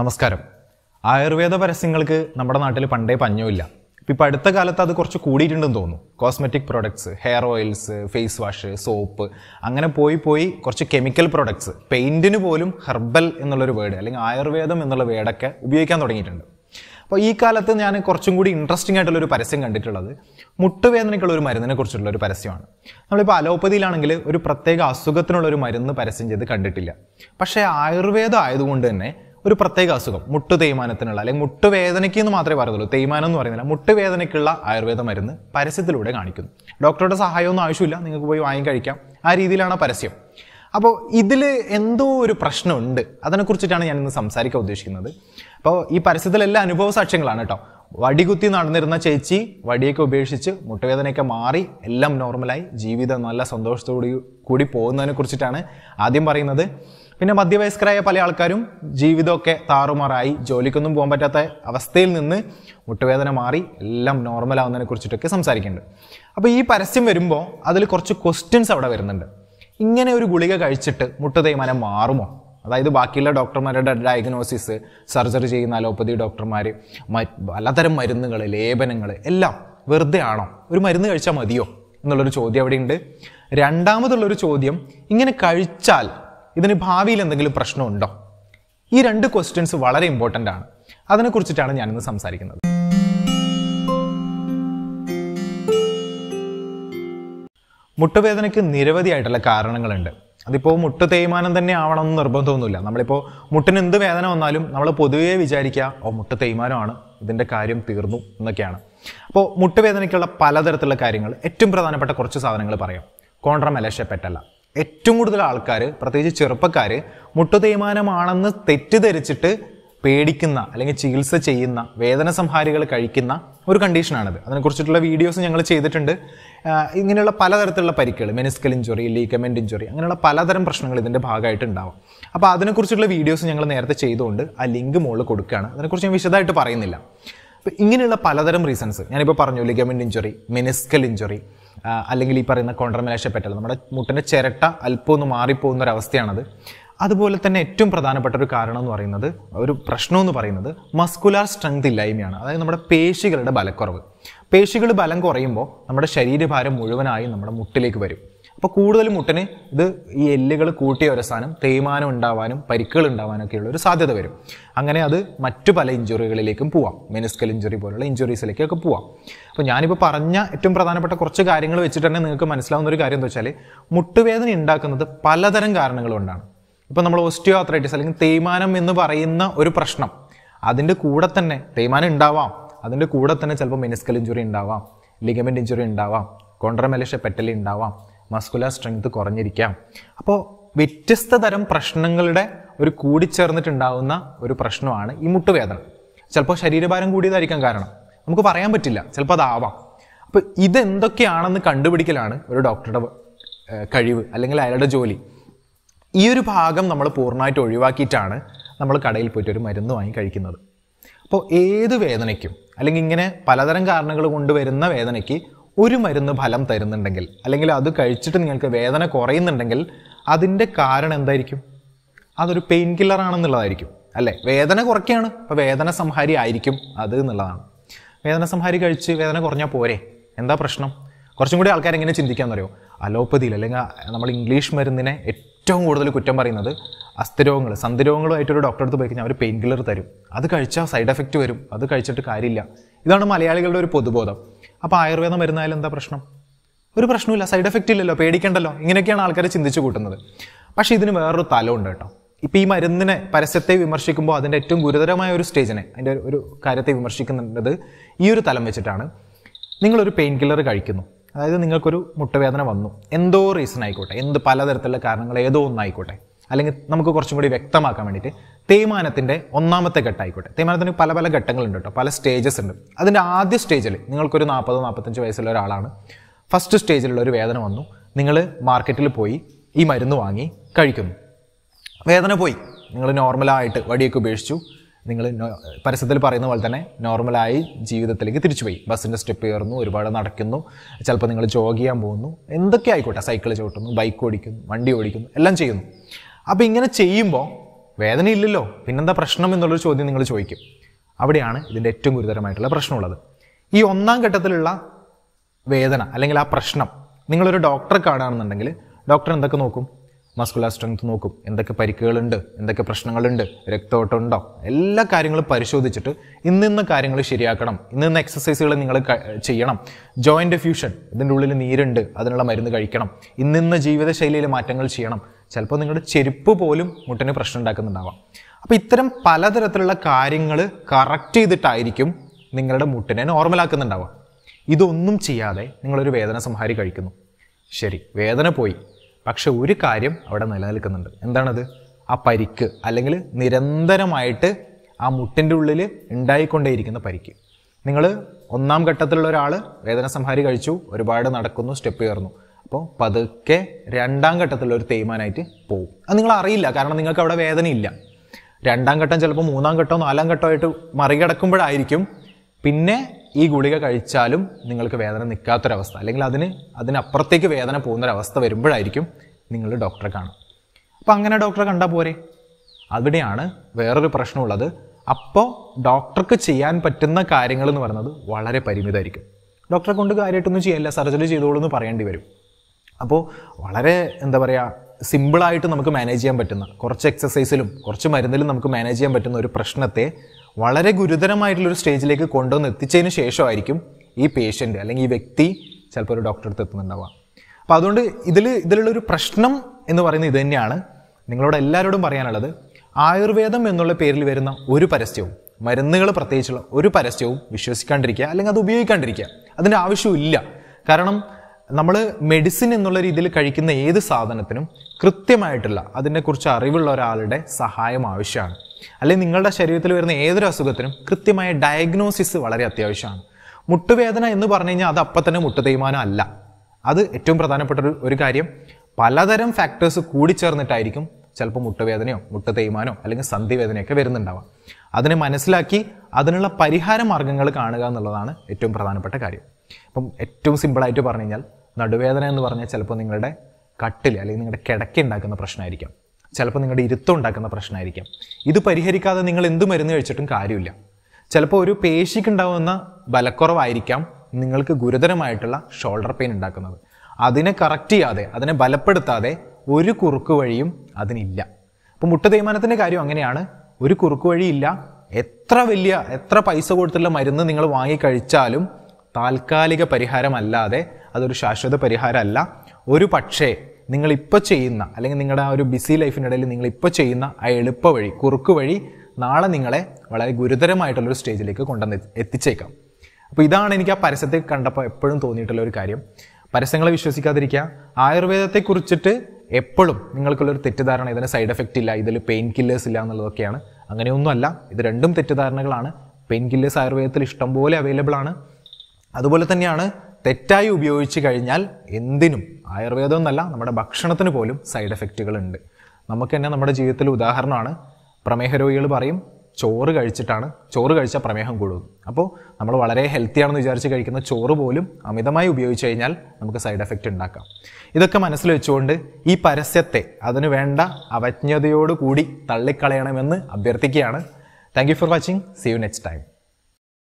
നമസ്കാരം ആയുർവേദ പരസ്യങ്ങൾക്ക് നമ്മുടെ നാട്ടിൽ പണ്ടേ പഞ്ഞമില്ല ഇപ്പം അടുത്ത കാലത്ത് അത് കുറച്ച് കൂടിയിട്ടുണ്ടെന്ന് തോന്നുന്നു cosmetic products hair oils face wash soap അങ്ങനെ പോയി പോയി കുറച്ച് കെമിക്കൽ പ്രോഡക്ട്സ് പെയിൻറ്റിന് പോലും ഹെർബൽ എന്നുള്ളൊരു വേർഡ് അല്ലെങ്കിൽ ആയുർവേദം എന്നുള്ള വേർഡൊക്കെ ഉപയോഗിക്കാൻ തുടങ്ങിയിട്ടുണ്ട് അപ്പോൾ ഈ കാലത്ത് ഞാൻ കുറച്ചും കൂടി ഇൻട്രസ്റ്റിംഗ് ആയിട്ടുള്ള ഒരു പരസ്യം കണ്ടിട്ടുള്ളത് മുട്ടുവേദനയ്ക്കുള്ള ഒരു മരുന്നിനെ കുറിച്ചുള്ള ഒരു പരസ്യമാണ് നമ്മളിപ്പോൾ അലോപ്പതിയിലാണെങ്കിൽ ഒരു പ്രത്യേക അസുഖത്തിനുള്ള ഒരു മരുന്ന് പരസ്യം ചെയ്ത് കണ്ടിട്ടില്ല പക്ഷേ ആയുർവേദം ആയതുകൊണ്ട് തന്നെ ഒരു പ്രത്യേക അസുഖം മുട്ടു തേയ്മാനത്തിനുള്ള അല്ലെങ്കിൽ മുട്ടുവേദനയ്ക്ക് എന്ന് മാത്രമേ പറയുള്ളൂ തേയ്മാനം എന്ന് പറയുന്നില്ല മുട്ടുവേദനയ്ക്കുള്ള ആയുർവേദ മരുന്ന് പരസ്യത്തിലൂടെ കാണിക്കുന്നു ഡോക്ടറുടെ സഹായമൊന്നും ആവശ്യമില്ല നിങ്ങൾക്ക് പോയി വാങ്ങി കഴിക്കാം ആ രീതിയിലാണ് പരസ്യം അപ്പോൾ ഇതിൽ എന്തോ ഒരു പ്രശ്നമുണ്ട് അതിനെക്കുറിച്ചിട്ടാണ് ഞാൻ ഇന്ന് സംസാരിക്കാൻ ഉദ്ദേശിക്കുന്നത് അപ്പോൾ ഈ പരസ്യത്തിലെല്ലാം അനുഭവ സാക്ഷ്യങ്ങളാണ് കേട്ടോ വടികുത്തി നടന്നിരുന്ന ചേച്ചി വടിയൊക്കെ ഉപേക്ഷിച്ച് മുട്ടുവേദനയൊക്കെ മാറി എല്ലാം നോർമലായി ജീവിതം നല്ല സന്തോഷത്തോടു കൂടി പോകുന്നതിനെ കുറിച്ചിട്ടാണ് ആദ്യം പറയുന്നത് പിന്നെ മധ്യവയസ്കരായ പല ആൾക്കാരും ജീവിതമൊക്കെ താറുമാറായി ജോലിക്കൊന്നും പോകാൻ പറ്റാത്ത അവസ്ഥയിൽ നിന്ന് മുട്ടുവേദന മാറി എല്ലാം നോർമലാവുന്നതിനെ കുറിച്ചിട്ടൊക്കെ സംസാരിക്കുന്നുണ്ട് അപ്പോൾ ഈ പരസ്യം വരുമ്പോൾ അതിൽ കുറച്ച് ക്വസ്റ്റ്യൻസ് അവിടെ വരുന്നുണ്ട് ഇങ്ങനെ ഒരു ഗുളിക കഴിച്ചിട്ട് മുട്ടു തേയ്മാനം മാറുമോ അതായത് ബാക്കിയുള്ള ഡോക്ടർമാരുടെ ഡയഗ്നോസിസ് സർജറി ചെയ്യുന്ന അലോപ്പതി ഡോക്ടർമാർ പലതരം മരുന്നുകൾ ലേപനങ്ങൾ എല്ലാം വെറുതെ ആണോ ഒരു മരുന്ന് കഴിച്ചാൽ മതിയോ എന്നുള്ളൊരു ചോദ്യം അവിടെയുണ്ട് രണ്ടാമതുള്ളൊരു ചോദ്യം ഇങ്ങനെ കഴിച്ചാൽ ഇതിന് ഭാവിയിൽ എന്തെങ്കിലും പ്രശ്നമുണ്ടോ ഈ രണ്ട് ക്വസ്റ്റ്യൻസ് വളരെ ഇമ്പോർട്ടൻ്റ് ആണ് അതിനെക്കുറിച്ചിട്ടാണ് ഞാനിന്ന് സംസാരിക്കുന്നത് മുട്ടുവേദനയ്ക്ക് നിരവധിയായിട്ടുള്ള കാരണങ്ങളുണ്ട് അതിപ്പോൾ മുട്ട് തേയ്മാനം തന്നെ ആവണം എന്ന് നിർബന്ധമൊന്നുമില്ല നമ്മളിപ്പോൾ മുട്ടിന് എന്ത് വേദന വന്നാലും നമ്മൾ പൊതുവേ വിചാരിക്കുക ഓ മുട്ട് തേയ്മാനമാണ് ഇതിൻ്റെ കാര്യം തീർന്നു എന്നൊക്കെയാണ് അപ്പോൾ മുട്ടുവേദനയ്ക്കുള്ള പലതരത്തിലുള്ള കാര്യങ്ങൾ ഏറ്റവും പ്രധാനപ്പെട്ട കുറച്ച് സാധനങ്ങൾ പറയാം കോൺട്രമലേഷ്യ പെട്ടല്ല ഏറ്റവും കൂടുതൽ ആൾക്കാർ പ്രത്യേകിച്ച് ചെറുപ്പക്കാർ മുട്ടു തേയ്മാനമാണെന്ന് തെറ്റിദ്ധരിച്ചിട്ട് പേടിക്കുന്ന അല്ലെങ്കിൽ ചികിത്സ ചെയ്യുന്ന വേദന സംഹാരികൾ കഴിക്കുന്ന ഒരു കണ്ടീഷനാണിത് അതിനെക്കുറിച്ചിട്ടുള്ള വീഡിയോസ് ഞങ്ങൾ ചെയ്തിട്ടുണ്ട് ഇങ്ങനെയുള്ള പലതരത്തിലുള്ള പരിക്കുകൾ മെനിസ്കൽ ഇഞ്ചുറി ലീക്കമെൻറ്റ് ഇഞ്ചുറി അങ്ങനെയുള്ള പലതരം പ്രശ്നങ്ങൾ ഇതിൻ്റെ ഭാഗമായിട്ട് ഉണ്ടാവും അപ്പോൾ അതിനെക്കുറിച്ചുള്ള വീഡിയോസ് ഞങ്ങൾ നേരത്തെ ചെയ്തുകൊണ്ട് ആ ലിങ്ക് മുകളിൽ കൊടുക്കുകയാണ് അതിനെക്കുറിച്ച് ഞാൻ വിശദമായിട്ട് പറയുന്നില്ല അപ്പോൾ ഇങ്ങനെയുള്ള പലതരം റീസൺസ് ഞാനിപ്പോൾ പറഞ്ഞു ലിഗമെൻറ്റ് ഇഞ്ചുറി മെനിസ്കൽ ഇഞ്ചുറി അല്ലെങ്കിൽ ഈ പറയുന്ന കോൺട്രമലേഷ്യ പെറ്റൽ നമ്മുടെ മുട്ടിൻ്റെ ചിരട്ട അല്പം ഒന്ന് മാറിപ്പോകുന്ന ഒരു അതുപോലെ തന്നെ ഏറ്റവും പ്രധാനപ്പെട്ട ഒരു കാരണം എന്ന് പറയുന്നത് ഒരു പ്രശ്നം എന്ന് പറയുന്നത് മസ്കുലാർ സ്ട്രെങ്ത് ഇല്ലായ്മയാണ് അതായത് നമ്മുടെ പേശികളുടെ ബലക്കുറവ് പേശികൾ ബലം കുറയുമ്പോൾ നമ്മുടെ ശരീരഭാരം മുഴുവനായും നമ്മുടെ മുട്ടിലേക്ക് വരും അപ്പോൾ കൂടുതൽ മുട്ടന് ഇത് ഈ എല്ലുകൾ കൂട്ടി ഒരസാനും തേയ്മാനം ഉണ്ടാവാനും പരിക്കുകൾ ഉണ്ടാവാനും ഒക്കെയുള്ള ഒരു സാധ്യത വരും അങ്ങനെ അത് മറ്റു പല ഇഞ്ചുറികളിലേക്കും പോവാം മെനിസ്കൽ ഇഞ്ചുറി പോലുള്ള ഇഞ്ചുറീസിലേക്കൊക്കെ പോവാം അപ്പോൾ ഞാനിപ്പോൾ പറഞ്ഞ ഏറ്റവും പ്രധാനപ്പെട്ട കുറച്ച് കാര്യങ്ങൾ വെച്ചിട്ട് തന്നെ നിങ്ങൾക്ക് മനസ്സിലാവുന്ന ഒരു കാര്യം എന്താ വെച്ചാൽ മുട്ടുവേദന ഉണ്ടാക്കുന്നത് പലതരം കാരണങ്ങൾ കൊണ്ടാണ് ഇപ്പോൾ നമ്മൾ ഓസ്റ്റിയോ ആത്രൈറ്റിസ് അല്ലെങ്കിൽ തേയ്മാനം എന്ന് പറയുന്ന ഒരു പ്രശ്നം അതിൻ്റെ കൂടെ തന്നെ തേയ്മാനം ഉണ്ടാവാം അതിൻ്റെ കൂടെ തന്നെ ചിലപ്പോൾ മെനിസ്കൽ ഇഞ്ചുറി ഉണ്ടാവാം ലിഗമെൻറ്റ് ഇഞ്ചുറി ഉണ്ടാവാം കോൺട്രമെലഷ പെറ്റലി ഉണ്ടാവാം മസ്കുലർ സ്ട്രെങ്ത് കുറഞ്ഞിരിക്കാം അപ്പോൾ വ്യത്യസ്ത തരം പ്രശ്നങ്ങളുടെ ഒരു കൂടിച്ചേർന്നിട്ടുണ്ടാകുന്ന ഒരു പ്രശ്നമാണ് ഈ മുട്ടുവേദന ചിലപ്പോൾ ശരീരഭാരം കൂടിയതായിരിക്കാം കാരണം നമുക്ക് പറയാൻ പറ്റില്ല ചിലപ്പോൾ അതാവാം അപ്പോൾ ഇതെന്തൊക്കെയാണെന്ന് കണ്ടുപിടിക്കലാണ് ഒരു ഡോക്ടറുടെ കഴിവ് അല്ലെങ്കിൽ അയാളുടെ ജോലി ഈ ഒരു ഭാഗം നമ്മൾ പൂർണ്ണമായിട്ട് ഒഴിവാക്കിയിട്ടാണ് നമ്മൾ കടയിൽ പോയിട്ട് ഒരു മരുന്ന് വാങ്ങി കഴിക്കുന്നത് അപ്പോൾ ഏത് വേദനയ്ക്കും അല്ലെങ്കിൽ ഇങ്ങനെ പലതരം കാരണങ്ങൾ കൊണ്ടുവരുന്ന വേദനയ്ക്ക് ഒരു മരുന്ന് ഫലം തരുന്നുണ്ടെങ്കിൽ അല്ലെങ്കിൽ അത് കഴിച്ചിട്ട് നിങ്ങൾക്ക് വേദന കുറയുന്നുണ്ടെങ്കിൽ അതിൻ്റെ കാരണം എന്തായിരിക്കും അതൊരു പെയിൻ കില്ലർ ആണെന്നുള്ളതായിരിക്കും അല്ലേ വേദന കുറയ്ക്കുകയാണ് അപ്പോൾ വേദന സംഹാരി ആയിരിക്കും അത് എന്നുള്ളതാണ് വേദന സംഹാരി കഴിച്ച് വേദന കുറഞ്ഞാൽ പോരെ എന്താ പ്രശ്നം കുറച്ചും കൂടി ആൾക്കാർ എങ്ങനെ അറിയോ അലോപ്പതിയിൽ അല്ലെങ്കിൽ നമ്മൾ ഇംഗ്ലീഷ് മരുന്നിനെ ഏറ്റവും കൂടുതൽ കുറ്റം പറയുന്നത് അസ്ഥിരോഗങ്ങൾ സന്ധിരോഗങ്ങളുമായിട്ടൊരു ഡോക്ടറെ അടുത്ത് പോയി കഴിഞ്ഞാൽ അവർ പെയിൻ കില്ലർ തരും അത് കഴിച്ചാൽ സൈഡ് എഫക്റ്റ് വരും അത് കഴിച്ചിട്ട് കാര്യമില്ല ഇതാണ് മലയാളികളുടെ ഒരു പൊതുബോധം അപ്പോൾ ആയുർവേദം വരുന്നതിൽ എന്താ പ്രശ്നം ഒരു പ്രശ്നമില്ല സൈഡ് എഫക്റ്റ് ഇല്ലല്ലോ പേടിക്കണ്ടല്ലോ ഇങ്ങനെയൊക്കെയാണ് ആൾക്കാർ ചിന്തിച്ചു കൂട്ടുന്നത് പക്ഷേ ഇതിന് വേറൊരു തലമുണ്ട് കേട്ടോ ഇപ്പോൾ ഈ മരുന്നിനെ പരസ്യത്തെ വിമർശിക്കുമ്പോൾ അതിൻ്റെ ഏറ്റവും ഗുരുതരമായ ഒരു സ്റ്റേജിനെ അതിൻ്റെ ഒരു കാര്യത്തെ വിമർശിക്കുന്നുണ്ടത് ഈ ഒരു തലം വെച്ചിട്ടാണ് നിങ്ങളൊരു പെയിൻ കില്ലർ കഴിക്കുന്നു അതായത് നിങ്ങൾക്കൊരു മുട്ടുവേദന വന്നു എന്തോ റീസൺ ആയിക്കോട്ടെ എന്ത് പലതരത്തിലുള്ള കാരണങ്ങൾ ഏതോ ഒന്നായിക്കോട്ടെ അല്ലെങ്കിൽ നമുക്ക് കുറച്ചും കൂടി വ്യക്തമാക്കാൻ വേണ്ടിയിട്ട് തേയ്മാനത്തിൻ്റെ ഒന്നാമത്തെ ഘട്ടമായിക്കോട്ടെ തേയ്മാനത്തിന് പല പല ഘട്ടങ്ങളുണ്ട് കേട്ടോ പല സ്റ്റേജസ് ഉണ്ട് അതിൻ്റെ ആദ്യ സ്റ്റേജിൽ നിങ്ങൾക്കൊരു നാൽപ്പതോ നാൽപ്പത്തഞ്ച് വയസ്സുള്ള ഒരാളാണ് ഫസ്റ്റ് സ്റ്റേജിലുള്ള ഒരു വേദന വന്നു നിങ്ങൾ മാർക്കറ്റിൽ പോയി ഈ മരുന്ന് വാങ്ങി കഴിക്കുന്നു വേദന പോയി നിങ്ങൾ നോർമലായിട്ട് വടിയൊക്കെ ഉപേക്ഷിച്ചു നിങ്ങൾ പരസ്യത്തിൽ പറയുന്ന പോലെ തന്നെ നോർമലായി ജീവിതത്തിലേക്ക് തിരിച്ചു പോയി ബസ്സിൻ്റെ സ്റ്റെപ്പ് കയറുന്നു ഒരുപാട് നടക്കുന്നു ചിലപ്പോൾ നിങ്ങൾ ജോഗ് ചെയ്യാൻ പോകുന്നു എന്തൊക്കെ ആയിക്കോട്ടെ സൈക്കിൾ ചവിട്ടുന്നു ബൈക്ക് ഓടിക്കുന്നു വണ്ടി ഓടിക്കുന്നു എല്ലാം ചെയ്യുന്നു അപ്പോൾ ഇങ്ങനെ ചെയ്യുമ്പോൾ വേദനയില്ലല്ലോ പിന്നെന്താ പ്രശ്നം എന്നുള്ളൊരു ചോദ്യം നിങ്ങൾ ചോദിക്കും അവിടെയാണ് ഇതിൻ്റെ ഏറ്റവും ഗുരുതരമായിട്ടുള്ള പ്രശ്നമുള്ളത് ഈ ഒന്നാം ഘട്ടത്തിലുള്ള വേദന അല്ലെങ്കിൽ ആ പ്രശ്നം നിങ്ങളൊരു ഡോക്ടറെ കാണുകയാണെന്നുണ്ടെങ്കിൽ ഡോക്ടർ എന്തൊക്കെ നോക്കും മസ്കുലാർ സ്ട്രെങ്ത് നോക്കും എന്തൊക്കെ പരിക്കുകളുണ്ട് എന്തൊക്കെ പ്രശ്നങ്ങളുണ്ട് രക്തോട്ടമുണ്ടോ എല്ലാ കാര്യങ്ങളും പരിശോധിച്ചിട്ട് ഇന്നിന്ന് കാര്യങ്ങൾ ശരിയാക്കണം ഇന്നിന്ന് എക്സസൈസുകൾ നിങ്ങൾ ചെയ്യണം ജോയിൻ്റ് ഫ്യൂഷൻ ഇതിൻ്റെ ഉള്ളിൽ നീരുണ്ട് അതിനുള്ള മരുന്ന് കഴിക്കണം ഇന്നിന്ന് ജീവിതശൈലിയിൽ മാറ്റങ്ങൾ ചെയ്യണം ചിലപ്പോൾ നിങ്ങളുടെ ചെരുപ്പ് പോലും മുട്ടിന് പ്രശ്നം ഉണ്ടാക്കുന്നുണ്ടാവാം അപ്പോൾ ഇത്തരം പലതരത്തിലുള്ള കാര്യങ്ങൾ കറക്റ്റ് ചെയ്തിട്ടായിരിക്കും നിങ്ങളുടെ മുട്ടിനെ നോർമലാക്കുന്നുണ്ടാവാം ഇതൊന്നും ചെയ്യാതെ നിങ്ങളൊരു വേദന സംഹാരി കഴിക്കുന്നു ശരി വേദന പോയി പക്ഷെ ഒരു കാര്യം അവിടെ നിലനിൽക്കുന്നുണ്ട് എന്താണത് ആ പരിക്ക് അല്ലെങ്കിൽ നിരന്തരമായിട്ട് ആ മുട്ടിൻ്റെ ഉള്ളിൽ ഉണ്ടായിക്കൊണ്ടേയിരിക്കുന്ന പരിക്ക് നിങ്ങൾ ഒന്നാം ഘട്ടത്തിലുള്ള ഒരാൾ വേദന സംഹാരി കഴിച്ചു ഒരുപാട് നടക്കുന്നു സ്റ്റെപ്പ് കയറുന്നു അപ്പോൾ പതുക്കെ രണ്ടാം ഘട്ടത്തിലുള്ള ഒരു തേയ്മാനായിട്ട് പോകും അത് നിങ്ങൾ അറിയില്ല കാരണം നിങ്ങൾക്ക് അവിടെ വേദനയില്ല രണ്ടാം ഘട്ടം ചിലപ്പോൾ മൂന്നാം ഘട്ടമോ നാലാം ആയിട്ട് മറികടക്കുമ്പോഴായിരിക്കും പിന്നെ ഈ ഗുളിക കഴിച്ചാലും നിങ്ങൾക്ക് വേദന നിൽക്കാത്തൊരവസ്ഥ അല്ലെങ്കിൽ അതിന് അതിനപ്പുറത്തേക്ക് വേദന പോകുന്നൊരവസ്ഥ വരുമ്പോഴായിരിക്കും നിങ്ങൾ ഡോക്ടറെ കാണും അപ്പോൾ അങ്ങനെ ഡോക്ടറെ കണ്ടാൽ പോരെ അവിടെയാണ് വേറൊരു പ്രശ്നമുള്ളത് അപ്പോൾ ഡോക്ടർക്ക് ചെയ്യാൻ പറ്റുന്ന കാര്യങ്ങൾ എന്ന് പറയുന്നത് വളരെ പരിമിതമായിരിക്കും ഡോക്ടറെ കൊണ്ട് കാര്യമായിട്ടൊന്നും ചെയ്യല്ല സർജറി ചെയ്തോളൂ എന്ന് പറയേണ്ടി വരും അപ്പോൾ വളരെ എന്താ പറയുക സിമ്പിളായിട്ട് നമുക്ക് മാനേജ് ചെയ്യാൻ പറ്റുന്ന കുറച്ച് എക്സസൈസിലും കുറച്ച് മരുന്നിലും നമുക്ക് മാനേജ് ചെയ്യാൻ പറ്റുന്ന ഒരു പ്രശ്നത്തെ വളരെ ഗുരുതരമായിട്ടുള്ള ഒരു സ്റ്റേജിലേക്ക് കൊണ്ടുവന്ന് എത്തിച്ചതിന് ശേഷമായിരിക്കും ഈ പേഷ്യൻ്റ് അല്ലെങ്കിൽ ഈ വ്യക്തി ചിലപ്പോൾ ഒരു ഡോക്ടറെ അടുത്ത് എത്തുന്നുണ്ടാവുക അപ്പോൾ അതുകൊണ്ട് ഇതിൽ ഇതിലുള്ളൊരു പ്രശ്നം എന്ന് പറയുന്നത് ഇത് തന്നെയാണ് നിങ്ങളോട് എല്ലാവരോടും പറയാനുള്ളത് ആയുർവേദം എന്നുള്ള പേരിൽ വരുന്ന ഒരു പരസ്യവും മരുന്നുകൾ പ്രത്യേകിച്ചുള്ള ഒരു പരസ്യവും വിശ്വസിക്കാണ്ടിരിക്കുക അല്ലെങ്കിൽ അത് ഉപയോഗിക്കാണ്ടിരിക്കുക അതിൻ്റെ ആവശ്യമില്ല കാരണം നമ്മൾ മെഡിസിൻ എന്നുള്ള രീതിയിൽ കഴിക്കുന്ന ഏത് സാധനത്തിനും കൃത്യമായിട്ടുള്ള അതിനെക്കുറിച്ച് അറിവുള്ള ഒരാളുടെ സഹായം ആവശ്യമാണ് അല്ലെങ്കിൽ നിങ്ങളുടെ ശരീരത്തിൽ വരുന്ന ഏതൊരു അസുഖത്തിനും കൃത്യമായ ഡയഗ്നോസിസ് വളരെ അത്യാവശ്യമാണ് മുട്ടുവേദന എന്ന് പറഞ്ഞു കഴിഞ്ഞാൽ അത് അപ്പം തന്നെ മുട്ടു തേയ്മാനം അല്ല അത് ഏറ്റവും പ്രധാനപ്പെട്ട ഒരു കാര്യം പലതരം ഫാക്ടേഴ്സ് കൂടിച്ചേർന്നിട്ടായിരിക്കും ചിലപ്പോൾ മുട്ടുവേദനയോ മുട്ടു തേയ്മാനോ അല്ലെങ്കിൽ സന്ധിവേദനയൊക്കെ വരുന്നുണ്ടാവാം അതിനെ മനസ്സിലാക്കി അതിനുള്ള പരിഹാര മാർഗങ്ങൾ കാണുക എന്നുള്ളതാണ് ഏറ്റവും പ്രധാനപ്പെട്ട കാര്യം അപ്പം ഏറ്റവും സിമ്പിളായിട്ട് പറഞ്ഞു കഴിഞ്ഞാൽ നടുവേദന എന്ന് പറഞ്ഞാൽ ചിലപ്പോൾ നിങ്ങളുടെ കട്ടിൽ അല്ലെങ്കിൽ നിങ്ങളുടെ കിടക്ക ഉണ്ടാക്കുന്ന പ്രശ്നമായിരിക്കാം ചിലപ്പോൾ നിങ്ങളുടെ ഇരുത്തം ഉണ്ടാക്കുന്ന പ്രശ്നമായിരിക്കാം ഇത് പരിഹരിക്കാതെ നിങ്ങൾ എന്ത് മരുന്ന് കഴിച്ചിട്ടും കാര്യമില്ല ചിലപ്പോൾ ഒരു പേശിക്കുണ്ടാവുന്ന ബലക്കുറവായിരിക്കാം നിങ്ങൾക്ക് ഗുരുതരമായിട്ടുള്ള ഷോൾഡർ പെയിൻ ഉണ്ടാക്കുന്നത് അതിനെ കറക്റ്റ് ചെയ്യാതെ അതിനെ ബലപ്പെടുത്താതെ ഒരു കുറുക്ക് വഴിയും അതിനില്ല അപ്പോൾ മുട്ട തേയ്മാനത്തിൻ്റെ കാര്യം അങ്ങനെയാണ് ഒരു കുറുക്ക് വഴിയില്ല എത്ര വലിയ എത്ര പൈസ കൊടുത്തുള്ള മരുന്ന് നിങ്ങൾ വാങ്ങി കഴിച്ചാലും താൽക്കാലിക പരിഹാരമല്ലാതെ അതൊരു ശാശ്വത പരിഹാരമല്ല ഒരു പക്ഷേ നിങ്ങളിപ്പോൾ ചെയ്യുന്ന അല്ലെങ്കിൽ നിങ്ങളുടെ ആ ഒരു ബിസി ലൈഫിനിടയിൽ നിങ്ങളിപ്പോൾ ചെയ്യുന്ന ആ എളുപ്പ വഴി കുറുക്ക് വഴി നാളെ നിങ്ങളെ വളരെ ഗുരുതരമായിട്ടുള്ളൊരു സ്റ്റേജിലേക്ക് കൊണ്ടുവന്ന് എത്തിച്ചേക്കാം അപ്പോൾ ഇതാണ് എനിക്ക് ആ പരസ്യത്തെ കണ്ടപ്പോൾ എപ്പോഴും തോന്നിയിട്ടുള്ള ഒരു കാര്യം പരസ്യങ്ങളെ വിശ്വസിക്കാതിരിക്കുക ആയുർവേദത്തെക്കുറിച്ചിട്ട് എപ്പോഴും നിങ്ങൾക്കുള്ളൊരു തെറ്റിദ്ധാരണ ഇതിന് സൈഡ് എഫക്റ്റ് ഇല്ല ഇതിൽ പെയിൻ കില്ലേഴ്സ് ഇല്ല എന്നുള്ളതൊക്കെയാണ് അങ്ങനെയൊന്നുമല്ല ഇത് രണ്ടും തെറ്റിദ്ധാരണകളാണ് പെയിൻ കില്ലേഴ്സ് ആയുർവേദത്തിൽ ഇഷ്ടംപോലെ അവൈലബിൾ ആണ് അതുപോലെ തന്നെയാണ് തെറ്റായി ഉപയോഗിച്ച് കഴിഞ്ഞാൽ എന്തിനും ആയുർവേദം എന്നല്ല നമ്മുടെ ഭക്ഷണത്തിന് പോലും സൈഡ് എഫക്റ്റുകൾ ഉണ്ട് നമുക്ക് തന്നെ നമ്മുടെ ജീവിതത്തിൽ ഉദാഹരണമാണ് പ്രമേഹ രോഗികൾ പറയും ചോറ് കഴിച്ചിട്ടാണ് ചോറ് കഴിച്ചാൽ പ്രമേഹം കൂടും അപ്പോൾ നമ്മൾ വളരെ ഹെൽത്തി ആണെന്ന് വിചാരിച്ച് കഴിക്കുന്ന ചോറ് പോലും അമിതമായി ഉപയോഗിച്ച് കഴിഞ്ഞാൽ നമുക്ക് സൈഡ് എഫക്റ്റ് ഉണ്ടാക്കാം ഇതൊക്കെ മനസ്സിൽ വെച്ചുകൊണ്ട് ഈ പരസ്യത്തെ അതിനു വേണ്ട അവജ്ഞതയോടുകൂടി തള്ളിക്കളയണമെന്ന് അഭ്യർത്ഥിക്കുകയാണ് thank you for watching see you next time